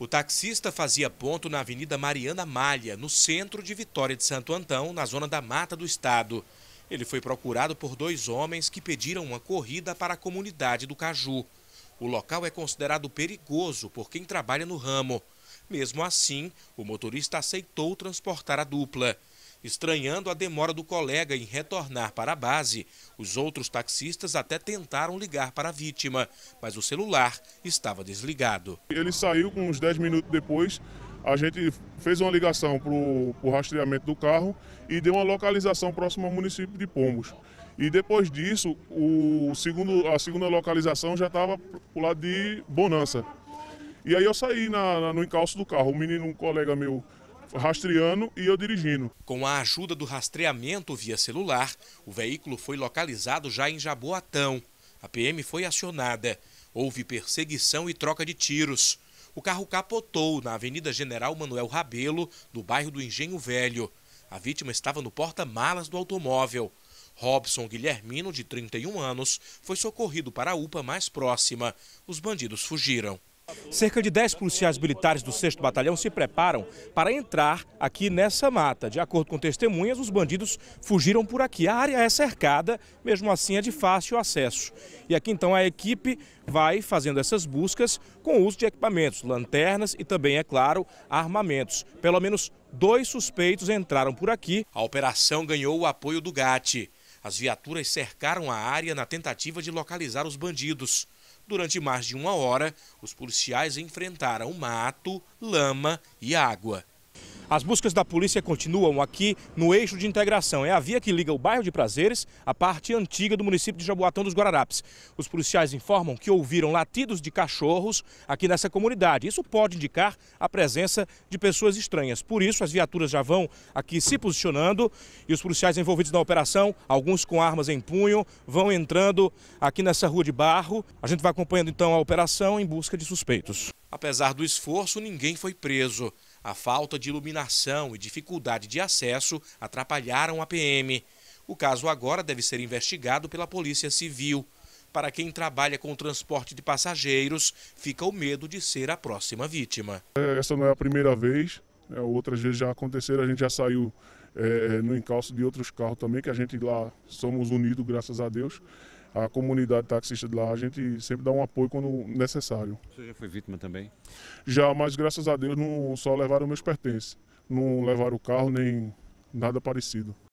O taxista fazia ponto na Avenida Mariana Malha, no centro de Vitória de Santo Antão, na zona da Mata do Estado. Ele foi procurado por dois homens que pediram uma corrida para a comunidade do Caju. O local é considerado perigoso por quem trabalha no ramo. Mesmo assim, o motorista aceitou transportar a dupla. Estranhando a demora do colega em retornar para a base, os outros taxistas até tentaram ligar para a vítima, mas o celular estava desligado. Ele saiu com uns 10 minutos depois. A gente fez uma ligação para o rastreamento do carro e deu uma localização próxima ao município de Pombos. E depois disso, o segundo, a segunda localização já estava para o lado de Bonança. E aí eu saí na, na, no encalço do carro. O menino, um colega meu, rastreando e eu dirigindo. Com a ajuda do rastreamento via celular, o veículo foi localizado já em Jaboatão. A PM foi acionada. Houve perseguição e troca de tiros. O carro capotou na Avenida General Manuel Rabelo, do bairro do Engenho Velho. A vítima estava no porta-malas do automóvel. Robson Guilhermino, de 31 anos, foi socorrido para a UPA mais próxima. Os bandidos fugiram. Cerca de 10 policiais militares do 6 Batalhão se preparam para entrar aqui nessa mata. De acordo com testemunhas, os bandidos fugiram por aqui. A área é cercada, mesmo assim é de fácil acesso. E aqui então a equipe vai fazendo essas buscas com o uso de equipamentos, lanternas e também, é claro, armamentos. Pelo menos dois suspeitos entraram por aqui. A operação ganhou o apoio do GAT. As viaturas cercaram a área na tentativa de localizar os bandidos. Durante mais de uma hora, os policiais enfrentaram mato, lama e água. As buscas da polícia continuam aqui no eixo de integração. É a via que liga o bairro de Prazeres à parte antiga do município de Jaboatão dos Guararapes. Os policiais informam que ouviram latidos de cachorros aqui nessa comunidade. Isso pode indicar a presença de pessoas estranhas. Por isso, as viaturas já vão aqui se posicionando e os policiais envolvidos na operação, alguns com armas em punho, vão entrando aqui nessa rua de barro. A gente vai acompanhando então a operação em busca de suspeitos. Apesar do esforço, ninguém foi preso. A falta de iluminação e dificuldade de acesso atrapalharam a PM. O caso agora deve ser investigado pela Polícia Civil. Para quem trabalha com o transporte de passageiros, fica o medo de ser a próxima vítima. É, essa não é a primeira vez, né? outras vezes já aconteceram, a gente já saiu é, é, no encalço de outros carros também, que a gente lá somos unidos, graças a Deus a comunidade taxista de lá, a gente sempre dá um apoio quando necessário. Você já foi vítima também? Já, mas graças a Deus não só levaram meus pertences. Não levaram o carro nem nada parecido.